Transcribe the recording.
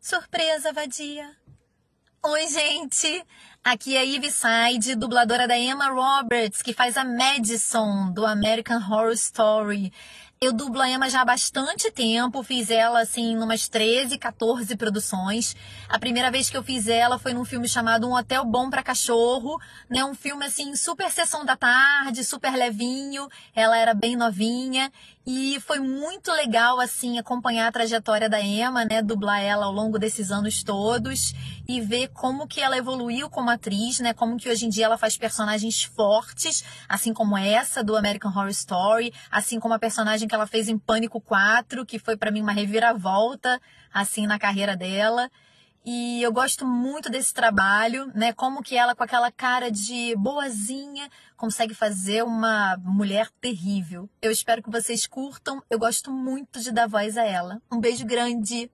Surpresa, vadia! Oi, gente! Aqui é Eve Side, dubladora da Emma Roberts, que faz a Madison do American Horror Story. Eu dublo a Emma já há bastante tempo, fiz ela assim umas 13, 14 produções. A primeira vez que eu fiz ela foi num filme chamado Um Hotel Bom para Cachorro, né? Um filme assim super sessão da tarde, super levinho. Ela era bem novinha e foi muito legal assim acompanhar a trajetória da Emma, né, dublar ela ao longo desses anos todos e ver como que ela evoluiu como atriz, né, como que hoje em dia ela faz personagens fortes, assim como essa do American Horror Story, assim como a personagem que ela fez em Pânico 4, que foi para mim uma reviravolta assim na carreira dela. E eu gosto muito desse trabalho, né? Como que ela com aquela cara de boazinha consegue fazer uma mulher terrível. Eu espero que vocês curtam. Eu gosto muito de dar voz a ela. Um beijo grande.